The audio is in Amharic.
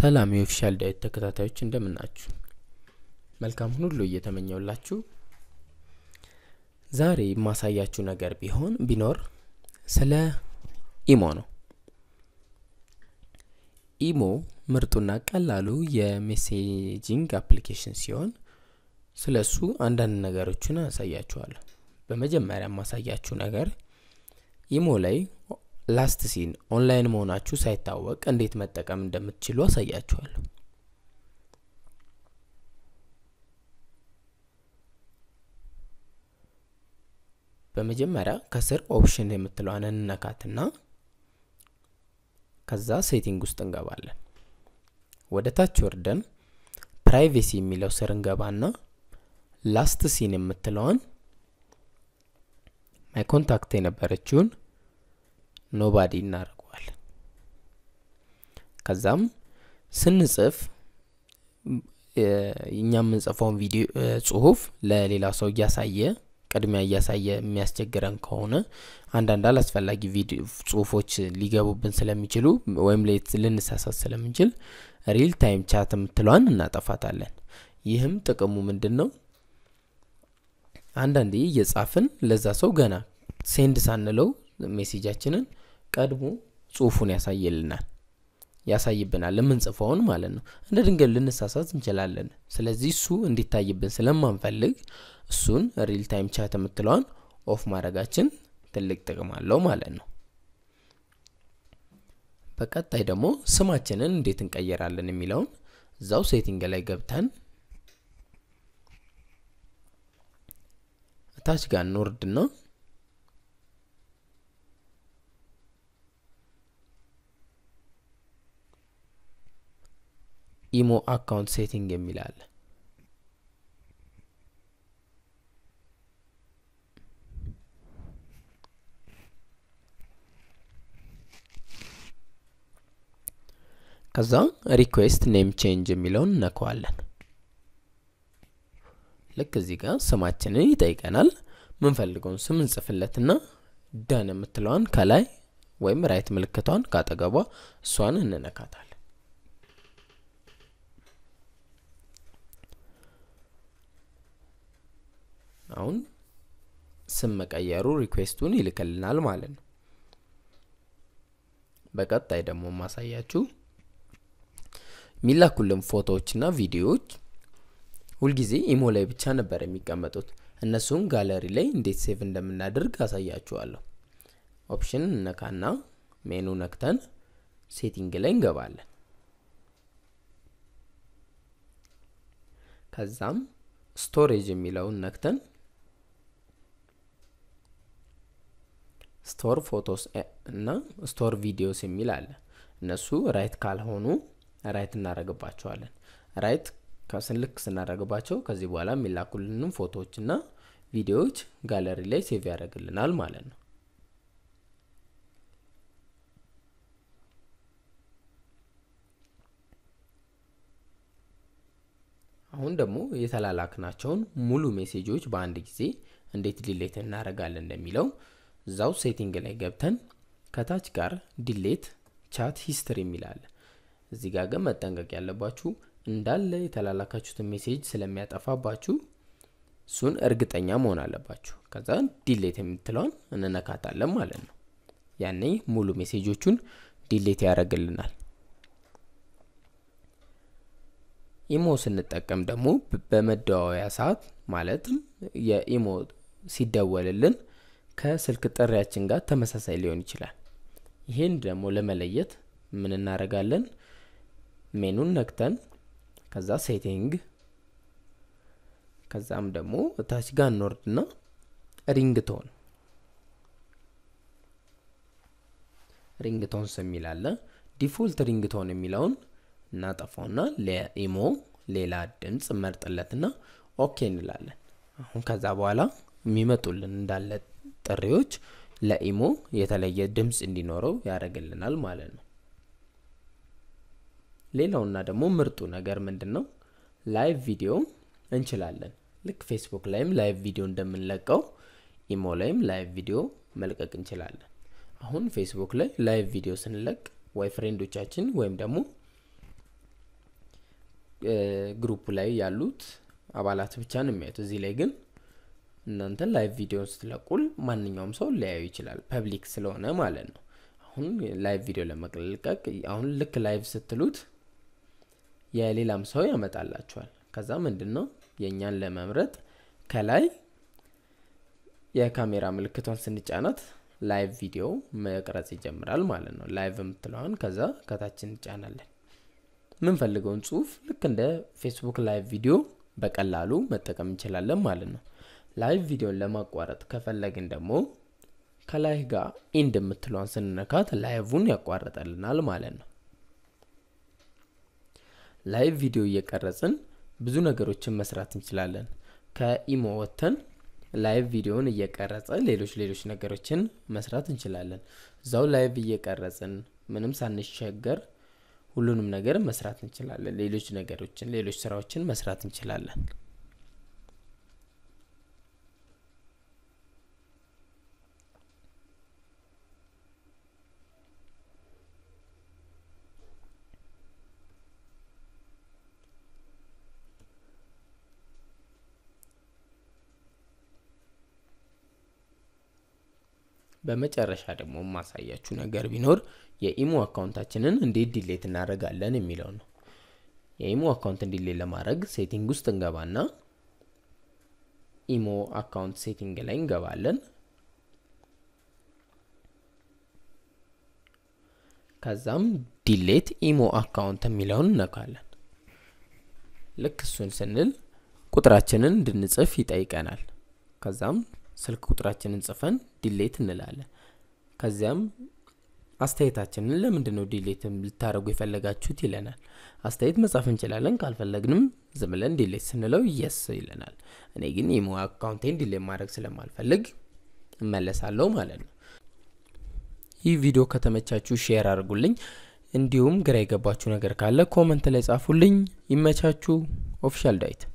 ሰላም የኦፊሻል ዳዊት ተከታታዮች እንደምናችሁ መልካም ሁሉ እየተመኘውላችሁ ዛሬ የማሳያችሁ ነገር ቢሆን ቢኖር ስለ ኢሞ ነው። ኢሞ ምርጡና ቀላሉ የሜሴጂንግ አፕሊኬሽን ሲሆን ስለ እሱ አንዳንድ ነገሮችን አሳያችኋለሁ። በመጀመሪያ የማሳያችሁ ነገር ኢሞ ላይ ላስት ሲን ኦንላይን መሆናችሁ ሳይታወቅ እንዴት መጠቀም እንደምትችሉ አሳያችኋለሁ። በመጀመሪያ ከስር ኦፕሽን የምትለዋን እንነካትና ከዛ ሴቲንግ ውስጥ እንገባለን። ወደ ታች ወርደን ፕራይቬሲ የሚለው ስር እንገባና ላስት ሲን የምትለዋን ማይ ኮንታክት የነበረችውን ኖባዲ እናደርገዋለን። ከዛም ስንጽፍ እኛ የምንጽፈውን ቪዲዮ ጽሁፍ ለሌላ ሰው እያሳየ ቅድሚያ እያሳየ የሚያስቸግረን ከሆነ አንዳንድ አላስፈላጊ ጽሁፎች ሊገቡብን ስለሚችሉ ወይም ልንሳሳት ስለምንችል ሪል ታይም ቻት የምትለዋን እናጠፋታለን። ይህም ጥቅሙ ምንድን ነው? አንዳንዴ እየጻፍን ለዛ ሰው ገና ሴንድ ሳንለው ሜሴጃችንን ቀድሞ ጽሁፉን ያሳይልናል ያሳይብናል የምንጽፈውን ማለት ነው። እንደ ድንገት ልንሳሳት እንችላለን። ስለዚህ እሱ እንዲታይብን ስለማንፈልግ እሱን ሪል ታይም ቻት የምትለዋን ኦፍ ማድረጋችን ትልቅ ጥቅም አለው ማለት ነው። በቀጣይ ደግሞ ስማችንን እንዴት እንቀየራለን የሚለውን እዛው ሴቲንግ ላይ ገብተን እታች ጋር እንወርድና ኢሞ አካውንት ሴቲንግ የሚላለ ከዛ ሪኩዌስት ኔም ቼንጅ የሚለውን እነከዋለን። ልክ እዚህ ጋር ስማችንን ይጠይቀናል። ምንፈልገውን ስም እንጽፍለትና ደን የምትለዋን ከላይ ወይም ራይት ምልክቷን ካጠገቧ እሷን እንነካታል። አሁን ስም መቀየሩ ሪኩዌስቱን ይልክልናል ማለት ነው። በቀጣይ ደግሞ ማሳያችሁ የሚላኩልን ፎቶዎችና ቪዲዮዎች ሁልጊዜ ኢሞ ላይ ብቻ ነበር የሚቀመጡት። እነሱም ጋለሪ ላይ እንዴት ሴቭ እንደምናደርግ አሳያችኋለሁ። ኦፕሽን ነካና ሜኑ ነክተን ሴቲንግ ላይ እንገባለን። ከዛም ስቶሬጅ የሚለውን ነክተን ስቶር ፎቶስ e- እና ስቶር ቪዲዮስ የሚል አለ። እነሱ ራይት ካልሆኑ ራይት እናደርግባቸዋለን። ራይት ከስልክ ስናደርግባቸው ከዚህ በኋላ የሚላኩልንም ፎቶዎችና ቪዲዮዎች ጋለሪ ላይ ሴቭ ያደርግልናል ማለት ነው። አሁን ደግሞ የተላላክናቸውን ሙሉ ሜሴጆች በአንድ ጊዜ እንዴት ዲሌት እናደርጋለን እንደሚለው እዛው ሴቲንግ ላይ ገብተን ከታች ጋር ዲሌት ቻት ሂስትሪ የሚላለ እዚህ ጋር ግን መጠንቀቅ ያለባችሁ እንዳለ የተላላካችሁትን ሜሴጅ ስለሚያጠፋባችሁ እሱን እርግጠኛ መሆን አለባችሁ። ከዛ ዲሌት የምትለውን እንነካታለን ማለት ነው። ያኔ ሙሉ ሜሴጆቹን ዲሌት ያደርግልናል። ኢሞ ስንጠቀም ደግሞ በመደዋወያ ሰዓት ማለትም የኢሞ ሲደወልልን ከስልክ ጥሪያችን ጋር ተመሳሳይ ሊሆን ይችላል። ይሄን ደግሞ ለመለየት ምን እናደርጋለን? ሜኑን ነክተን ከዛ ሴቲንግ ከዛም ደግሞ ታች ጋር እንወርድና ሪንግቶን ሪንግቶንስ የሚል ዲፎልት ሪንግቶን የሚለውን እናጠፋውና ለኢሞ ሌላ ድምፅ መርጥለትና ኦኬ እንላለን። አሁን ከዛ በኋላ የሚመጡልን እንዳለ ጥሪዎች ለኢሞ የተለየ ድምፅ እንዲኖረው ያደርግልናል ማለት ነው። ሌላውና ደግሞ ምርጡ ነገር ምንድን ነው? ላይቭ ቪዲዮ እንችላለን። ልክ ፌስቡክ ላይም ላይቭ ቪዲዮ እንደምንለቀው ኢሞ ላይም ላይቭ ቪዲዮ መልቀቅ እንችላለን። አሁን ፌስቡክ ላይ ላይቭ ቪዲዮ ስንለቅ ወይ ፍሬንዶቻችን ወይም ደግሞ ግሩፕ ላይ ያሉት አባላት ብቻ ነው የሚያዩት። እዚህ ላይ ግን እናንተ ላይቭ ቪዲዮ ስትለቁል ማንኛውም ሰው ሊያዩ ይችላል፣ ፐብሊክ ስለሆነ ማለት ነው። አሁን ላይቭ ቪዲዮ ለመለቀቅ አሁን ልክ ላይቭ ስትሉት የሌላም ሰው ያመጣላችኋል። ከዛ ምንድን ነው የእኛን ለመምረጥ ከላይ የካሜራ ምልክቷን ስንጫናት ላይቭ ቪዲዮ መቅረጽ ይጀምራል ማለት ነው። ላይቭ የምትለዋን ከዛ ከታች እንጫናለን። የምንፈልገውን ጽሁፍ ልክ እንደ ፌስቡክ ላይቭ ቪዲዮ በቀላሉ መጠቀም እንችላለን ማለት ነው። ላይቭ ቪዲዮን ለማቋረጥ ከፈለግን ደግሞ ከላይ ጋር ኢንድ ስንነካት ላይቭን ያቋርጠልናል ማለት ነው። ላይቭ ቪዲዮ እየቀረጽን ብዙ ነገሮችን መስራት እንችላለን። ከኢሞ ወተን ላይቭ ቪዲዮን እየቀረጸ ሌሎች ሌሎች ነገሮችን መስራት እንችላለን። እዛው ላይቭ እየቀረጽን ምንም ሳንቸገር ሁሉንም ነገር መስራት እንችላለን። ሌሎች ነገሮችን ሌሎች ስራዎችን መስራት እንችላለን። በመጨረሻ ደግሞ የማሳያችሁ ነገር ቢኖር የኢሞ አካውንታችንን እንዴት ዲሌት እናደርጋለን የሚለው ነው። የኢሞ አካውንት ዲሌት ለማድረግ ሴቲንግ ውስጥ እንገባና ኢሞ አካውንት ሴቲንግ ላይ እንገባለን። ከዛም ዲሌት ኢሞ አካውንት የሚለውን እነካለን። ልክ እሱን ስንል ቁጥራችንን እንድንጽፍ ይጠይቀናል። ከዛም ስልክ ቁጥራችንን ጽፈን ዲሌት እንላለን። ከዚያም አስተያየታችንን ለምንድን ነው ዲሌት ልታደረጉ የፈለጋችሁት ይለናል። አስተያየት መጻፍ እንችላለን። ካልፈለግንም ዝም ብለን ዲሌት ስንለው የስ ይለናል። እኔ ግን ኢሞ አካውንቴን ዲሌት ማድረግ ስለማልፈልግ እመለሳለሁ ማለት ነው። ይህ ቪዲዮ ከተመቻችሁ ሼር አድርጉልኝ። እንዲሁም ግራ የገባችሁ ነገር ካለ ኮመንት ላይ ጻፉልኝ። ይመቻችሁ። ኦፊሻል ዳዊት